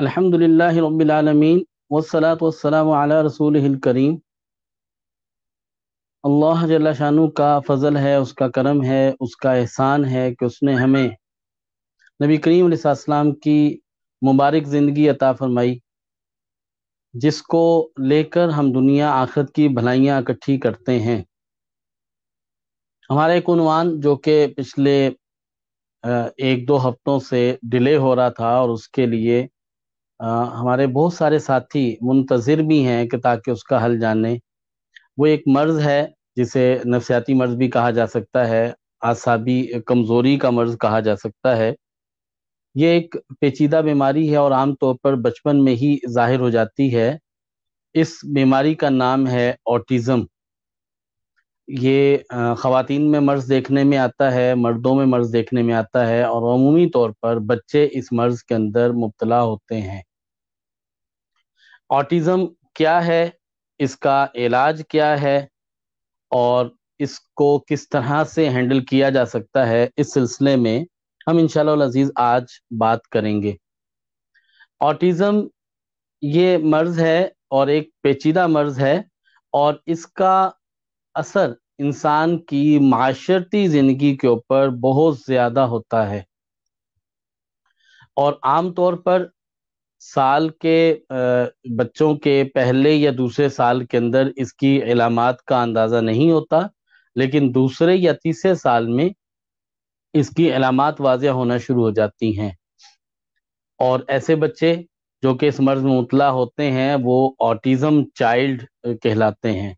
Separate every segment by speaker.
Speaker 1: अल्हम्दुलिल्लाह रब्बिल आलमीन वस्सलातु वस्सलामु अला रसूलिल करीम अल्लाह जल्ला शानू का फजल है उसका करम है उसका एहसान है कि उसने हमें नबी करीम सलाम की मुबारक ज़िंदगी अता फरमाई जिसको लेकर हम दुनिया आखिरत की भलाइयाँ इकट्ठी करते हैं हमारा एक उनवान जो कि पिछले एक दो हफ्तों से डिले हो रहा था और उसके लिए आ, हमारे बहुत सारे साथी मुंतजर भी हैं कि ताकि उसका हल जाने वो एक मर्ज है जिसे नफसियाती मर्ज भी कहा जा सकता है आसाबी कमज़ोरी का मर्ज कहा जा सकता है ये एक पेचीदा बीमारी है और आम तौर पर बचपन में ही जाहिर हो जाती है इस बीमारी का नाम है ऑटिज्म ये ख़वातीन में मर्ज़ देखने में आता है मर्दों में मर्ज़ देखने में आता है और अमूमी तौर पर बच्चे इस मर्ज़ के अंदर मुबतला होते हैं ऑटिज्म क्या है इसका इलाज क्या है और इसको किस तरह से हैंडल किया जा सकता है इस सिलसिले में हम इंशाल्लाह अजीज आज बात करेंगे ऑटिज्म ये मर्ज है और एक पेचीदा मर्ज है और इसका असर इंसान की माशरती जिंदगी के ऊपर बहुत ज्यादा होता है और आमतौर पर साल के बच्चों के पहले या दूसरे साल के अंदर इसकी इलामत का अंदाज़ा नहीं होता लेकिन दूसरे या तीसरे साल में इसकी इलामत वाज होना शुरू हो जाती हैं और ऐसे बच्चे जो कि इस मर्ज में मुतला होते हैं वो ऑटिज़म चाइल्ड कहलाते हैं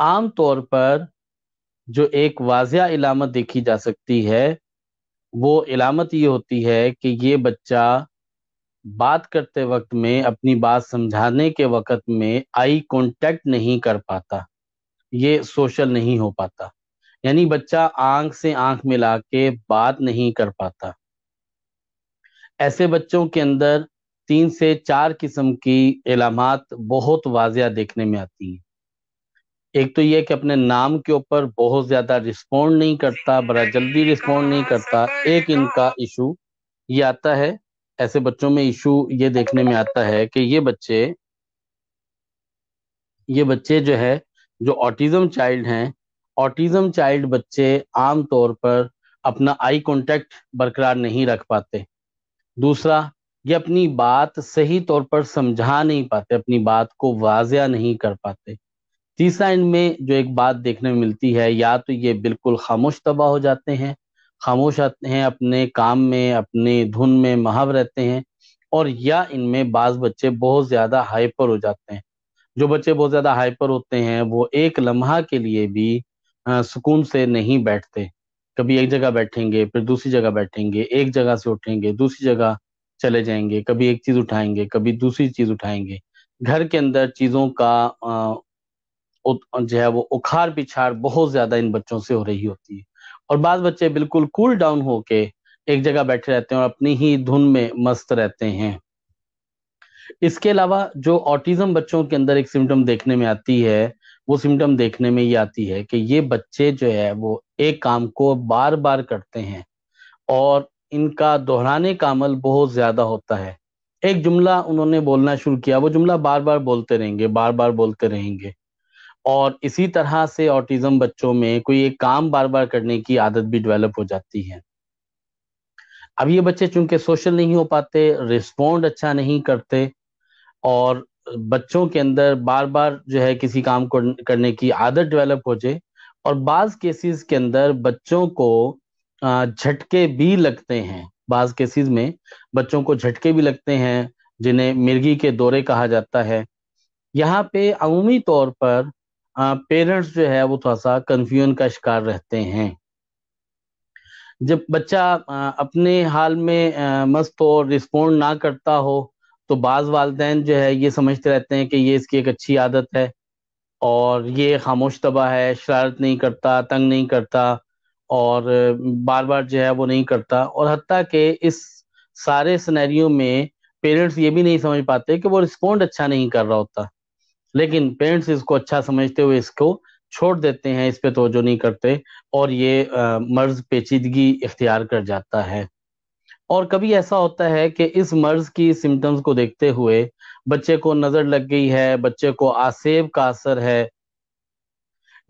Speaker 1: आम तौर पर जो एक वाज इलामत देखी जा सकती है वो इलामत ये होती है कि ये बच्चा बात करते वक्त में अपनी बात समझाने के वक्त में आई कांटेक्ट नहीं कर पाता ये सोशल नहीं हो पाता यानी बच्चा आंख से आंख मिला के बात नहीं कर पाता ऐसे बच्चों के अंदर तीन से चार किस्म की इलामत बहुत वाजिया देखने में आती हैं एक तो यह कि अपने नाम के ऊपर बहुत ज्यादा रिस्पोंड नहीं करता बड़ा जल्दी रिस्पोंड नहीं करता एक इनका इशू ये आता है ऐसे बच्चों में इशू ये देखने में आता है कि ये बच्चे ये बच्चे जो है जो ऑटिज्म चाइल्ड हैं ऑटिज्म चाइल्ड बच्चे आमतौर पर अपना आई कांटेक्ट बरकरार नहीं रख पाते दूसरा ये अपनी बात सही तौर पर समझा नहीं पाते अपनी बात को वाजिया नहीं कर पाते तीसरा इनमें जो एक बात देखने में मिलती है या तो ये बिल्कुल खामोश तबाह हो जाते हैं खामोश हैं अपने काम में अपने धुन में महाव रहते हैं और या इनमें बाज बच्चे बहुत ज्यादा हाइपर हो जाते हैं जो बच्चे बहुत ज्यादा हाइपर होते हैं वो एक लम्हा के लिए भी सुकून से नहीं बैठते कभी एक जगह बैठेंगे फिर दूसरी जगह बैठेंगे एक जगह से उठेंगे दूसरी जगह चले जाएंगे कभी एक चीज उठाएंगे कभी दूसरी चीज उठाएंगे घर के अंदर चीजों का जो है वो उखाड़ पिछाड़ बहुत ज्यादा इन बच्चों से हो रही होती है और बाद बच्चे बिल्कुल कूल डाउन होके एक जगह बैठे रहते हैं और अपनी ही धुन में मस्त रहते हैं इसके अलावा जो ऑटिज्म बच्चों के अंदर एक सिम्टम देखने में आती है वो सिम्टम देखने में ये आती है कि ये बच्चे जो है वो एक काम को बार बार करते हैं और इनका दोहराने का अमल बहुत ज्यादा होता है एक जुमला उन्होंने बोलना शुरू किया वो जुमला बार बार बोलते रहेंगे बार बार बोलते रहेंगे और इसी तरह से ऑटिज्म बच्चों में कोई एक काम बार बार करने की आदत भी डेवलप हो जाती है अब ये बच्चे चूंकि सोशल नहीं हो पाते रिस्पोंड अच्छा नहीं करते और बच्चों के अंदर बार बार जो है किसी काम को करने की आदत डेवलप हो जाए और बाज केसेस के अंदर बच्चों को झटके भी लगते हैं बाज केसेस में बच्चों को झटके भी लगते हैं जिन्हें मिर्गी के दौरे कहा जाता है यहाँ पे अमूमी तौर पर पेरेंट्स हाँ, जो है वो थोड़ा सा कन्फ्यूजन का शिकार रहते हैं जब बच्चा अपने हाल में मस्त हो रिस्पोंड ना करता हो तो बाज़ वालदेन जो है ये समझते रहते हैं कि ये इसकी एक अच्छी आदत है और ये खामोश तबाह है शरारत नहीं करता तंग नहीं करता और बार बार जो है वो नहीं करता और हती के इस सारे सिनेरियो में पेरेंट्स ये भी नहीं समझ पाते कि वो रिस्पोंड अच्छा नहीं कर रहा होता लेकिन पेरेंट्स इसको अच्छा समझते हुए इसको छोड़ देते हैं इस पे तोजो नहीं करते और ये मर्ज पेचीदगी इख्तियार कर जाता है और कभी ऐसा होता है कि इस मर्ज की सिम्टम्स को देखते हुए बच्चे को नजर लग गई है बच्चे को आसेब का असर है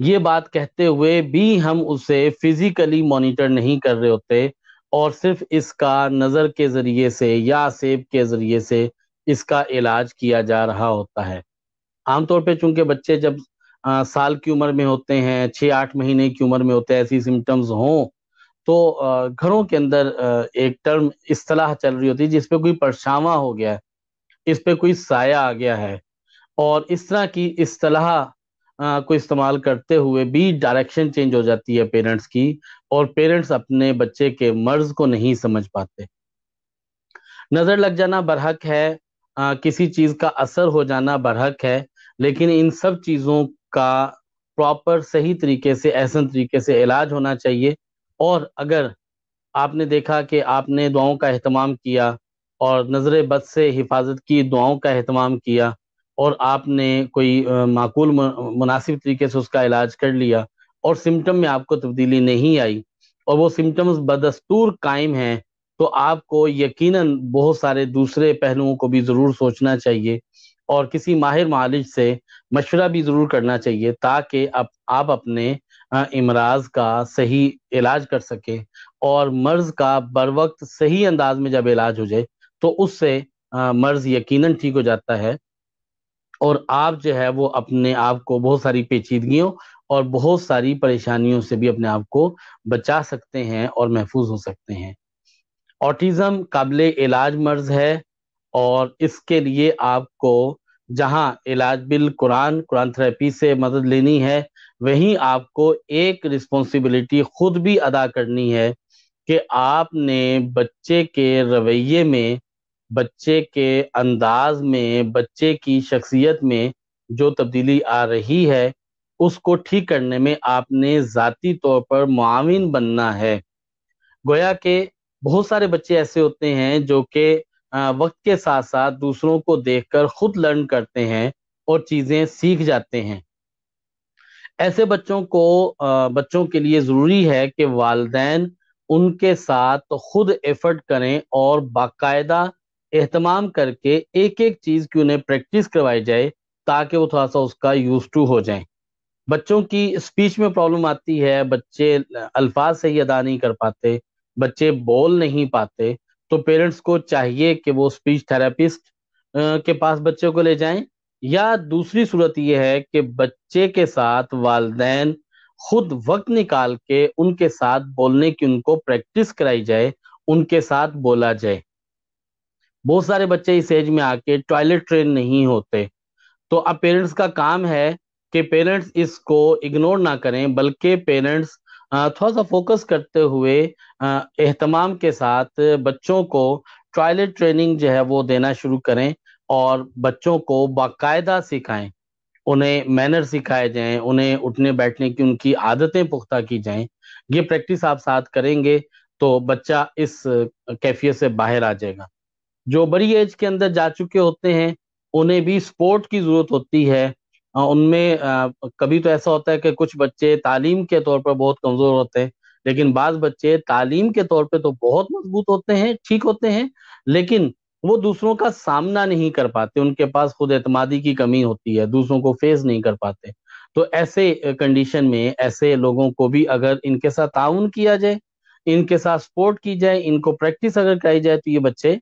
Speaker 1: ये बात कहते हुए भी हम उसे फिजिकली मॉनिटर नहीं कर रहे होते और सिर्फ इसका नजर के जरिए से या सेब के जरिए से इसका इलाज किया जा रहा होता है आमतौर पे चूंकि बच्चे जब आ, साल की उम्र में होते हैं छः आठ महीने की उम्र में होते हैं ऐसी सिम्टम्स हों तो आ, घरों के अंदर आ, एक टर्म इस्तलाह चल रही होती है जिसपे कोई परछावा हो गया है इस पे कोई साया आ गया है और इस तरह की इस्तलाह को इस्तेमाल करते हुए भी डायरेक्शन चेंज हो जाती है पेरेंट्स की और पेरेंट्स अपने बच्चे के मर्ज को नहीं समझ पाते नजर लग जाना बरहक है आ, किसी चीज का असर हो जाना बरहक है लेकिन इन सब चीज़ों का प्रॉपर सही तरीके से ऐसा तरीके से इलाज होना चाहिए और अगर आपने देखा कि आपने दुआओं का अहतमाम किया और नज़र बद से हिफाजत की दुआओं का अहतमाम किया और आपने कोई माकूल मुनासिब तरीके से उसका इलाज कर लिया और सिम्टम में आपको तब्दीली नहीं आई और वो सिम्टम्स बदस्तूर कायम हैं तो आपको यकीनन बहुत सारे दूसरे पहलुओं को भी ज़रूर सोचना चाहिए और किसी माहिर मालिज से मशवरा भी ज़रूर करना चाहिए ताकि आप आप अपने इमराज का सही इलाज कर सके और मर्ज का बर वक्त सही अंदाज में जब इलाज हो जाए तो उससे मर्ज यकीनन ठीक हो जाता है और आप जो है वो अपने आप को बहुत सारी पेचीदगियों और बहुत सारी परेशानियों से भी अपने आप को बचा सकते हैं और महफूज हो सकते हैं ऑटिज्म काबिल इलाज मर्ज है और इसके लिए आपको जहां इलाज बिल कुरान कुरान थेरेपी से मदद लेनी है वहीं आपको एक रिस्पॉन्सिबिलिटी खुद भी अदा करनी है कि आपने बच्चे के रवैये में बच्चे के अंदाज में बच्चे की शख्सियत में जो तब्दीली आ रही है उसको ठीक करने में आपने ज़ाती तौर पर मुआविन बनना है गोया के बहुत सारे बच्चे ऐसे होते हैं जो कि वक्त के साथ साथ दूसरों को देखकर खुद लर्न करते हैं और चीजें सीख जाते हैं ऐसे बच्चों को बच्चों के लिए जरूरी है कि वालदेन उनके साथ खुद एफर्ट करें और बाकायदा एहतमाम करके एक एक चीज की उन्हें प्रैक्टिस करवाई जाए ताकि वो थोड़ा सा उसका यूज टू हो जाए बच्चों की स्पीच में प्रॉब्लम आती है बच्चे अल्फाज सही अदा नहीं कर पाते बच्चे बोल नहीं पाते तो पेरेंट्स को चाहिए कि वो स्पीच थेरेपिस्ट के पास बच्चे को ले जाएं या दूसरी सूरत यह है कि बच्चे के साथ वालदे खुद वक्त निकाल के उनके साथ बोलने की उनको प्रैक्टिस कराई जाए उनके साथ बोला जाए बहुत सारे बच्चे इस एज में आके टॉयलेट ट्रेन नहीं होते तो अब पेरेंट्स का काम है कि पेरेंट्स इसको इग्नोर ना करें बल्कि पेरेंट्स थोड़ा सा फोकस करते हुए एहतमाम के साथ बच्चों को टॉयलेट ट्रेनिंग जो है वो देना शुरू करें और बच्चों को बाकायदा सिखाएं उन्हें मैनर सिखाए जाएं उन्हें उठने बैठने की उनकी आदतें पुख्ता की जाएं ये प्रैक्टिस आप साथ करेंगे तो बच्चा इस कैफियत से बाहर आ जाएगा जो बड़ी एज के अंदर जा चुके होते हैं उन्हें भी स्पोर्ट की जरूरत होती है हाँ, उनमें कभी तो ऐसा होता है कि कुछ बच्चे तालीम के तौर पर बहुत कमजोर होते हैं लेकिन बाज बच्चे तालीम के तौर पर तो बहुत मजबूत होते हैं ठीक होते हैं लेकिन वो दूसरों का सामना नहीं कर पाते उनके पास खुद एतमादी की कमी होती है दूसरों को फेस नहीं कर पाते तो ऐसे कंडीशन में ऐसे लोगों को भी अगर इनके साथ ताउन किया जाए इनके साथ सपोर्ट की जाए इनको प्रैक्टिस अगर कराई जाए तो ये बच्चे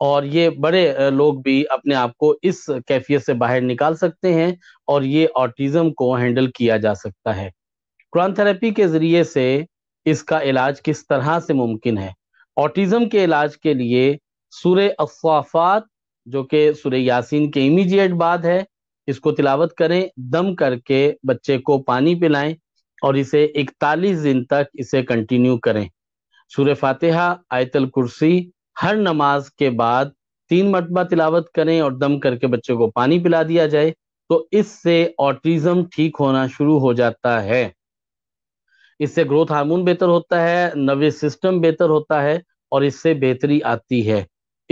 Speaker 1: और ये बड़े लोग भी अपने आप को इस कैफियत से बाहर निकाल सकते हैं और ये ऑटिज्म को हैंडल किया जा सकता है क्रॉन थेरेपी के जरिए से इसका इलाज किस तरह से मुमकिन है ऑटिज्म के इलाज के लिए सूर्य अफवाफात जो कि सूर्य यासिन के इमीजिएट बाद है इसको तिलावत करें दम करके बच्चे को पानी पिलाएं और इसे 41 दिन तक इसे कंटिन्यू करें सूर्य फातिहा आयतल कुर्सी हर नमाज के बाद तीन मरतबा तिलावत करें और दम करके बच्चे को पानी पिला दिया जाए तो इससे ऑटिज्म ठीक होना शुरू हो जाता है इससे ग्रोथ हार्मोन बेहतर होता है नर्वस सिस्टम बेहतर होता है और इससे बेहतरी आती है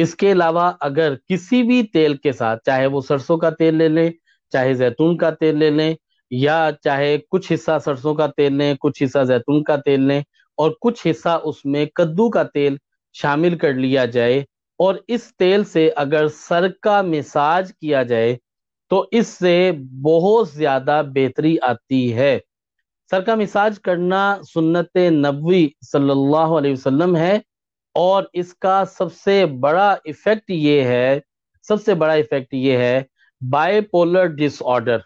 Speaker 1: इसके अलावा अगर किसी भी तेल के साथ चाहे वो सरसों का तेल ले लें चाहे जैतून का तेल ले लें या चाहे कुछ हिस्सा सरसों का तेल लें कुछ हिस्सा जैतून का तेल लें और कुछ हिस्सा उसमें कद्दू का तेल शामिल कर लिया जाए और इस तेल से अगर सर का मिसाज किया जाए तो इससे बहुत ज्यादा बेहतरी आती है सर का मिसाज करना सुन्नत नबी सल्लल्लाहु अलैहि वसल्लम है और इसका सबसे बड़ा इफेक्ट ये है सबसे बड़ा इफेक्ट ये है बायपोलर डिसऑर्डर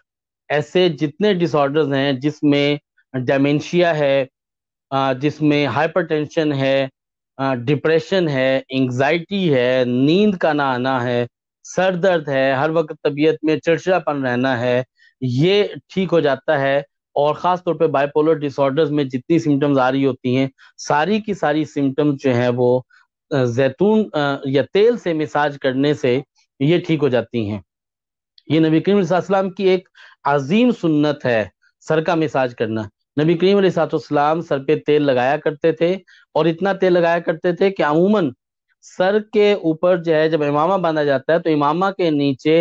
Speaker 1: ऐसे जितने डिसऑर्डर्स हैं जिसमें डेमेंशिया है जिसमें हाइपरटेंशन है डिप्रेशन है एंजाइटी है नींद का ना आना है सर दर्द है हर वक्त तबीयत में चिड़चिड़ापन रहना है ये ठीक हो जाता है और ख़ास तौर पे बाइपोलर डिसऑर्डर्स में जितनी सिम्टम्स आ रही होती हैं सारी की सारी सिम्टम्स जो हैं वो जैतून या तेल से मिसाज करने से ये ठीक हो जाती हैं ये नबी करीम की एक अजीम सुन्नत है सर का मिसाज करना नबी करीम सलाम सर पे तेल लगाया करते थे और इतना तेल लगाया करते थे कि अमूमन सर के ऊपर जो है जब इमामा बांधा जाता है तो इमामा के नीचे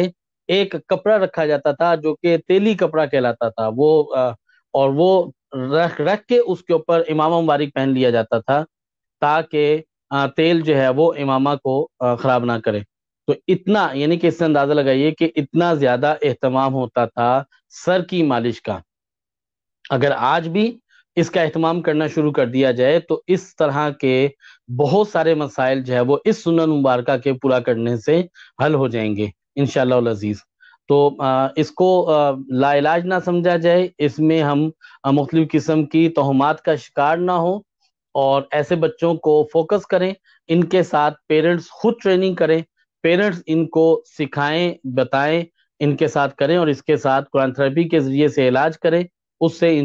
Speaker 1: एक कपड़ा रखा जाता था जो कि तेली कपड़ा कहलाता था वो और वो रख रख के उसके ऊपर इमामा मुबारक पहन लिया जाता था ताकि तेल जो है वो इमामा को खराब ना करे तो इतना यानी कि इससे अंदाजा लगाइए कि इतना ज्यादा एहतमाम होता था सर की मालिश का अगर आज भी इसका अहतमाम करना शुरू कर दिया जाए तो इस तरह के बहुत सारे मसाइल जो है वो इस सुनन मुबारक के पूरा करने से हल हो जाएंगे इन शजीज तो इसको लाइलाज ना समझा जाए इसमें हम मुख्त किस्म की तोहमात का शिकार ना हो और ऐसे बच्चों को फोकस करें इनके साथ पेरेंट्स खुद ट्रेनिंग करें पेरेंट्स इनको सिखाएं बताएं इनके साथ करें और इसके साथ कुरान थेरेपी के जरिए से इलाज करें उससे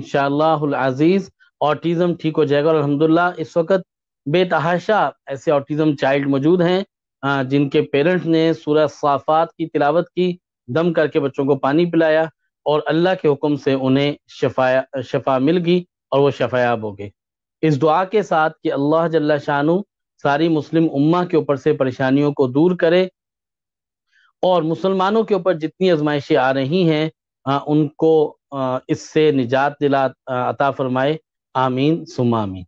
Speaker 1: अजीज ऑटिज्म ठीक हो जाएगा और अलहमदुल्ला इस वक्त बेतहाशा ऐसे ऑटिज्म चाइल्ड मौजूद हैं जिनके पेरेंट्स ने सूरह साफात की तिलावत की दम करके बच्चों को पानी पिलाया और अल्लाह के हुक्म से उन्हें शफाया शफा मिल गई और वो शफायाब हो गए इस दुआ के साथ कि अल्लाह जल्ला शाह सारी मुस्लिम उम्मा के ऊपर से परेशानियों को दूर करे और मुसलमानों के ऊपर जितनी आजमाइशें आ रही हैं उनको इससे निजात दिला अता फरमाए आमीन सुमामीन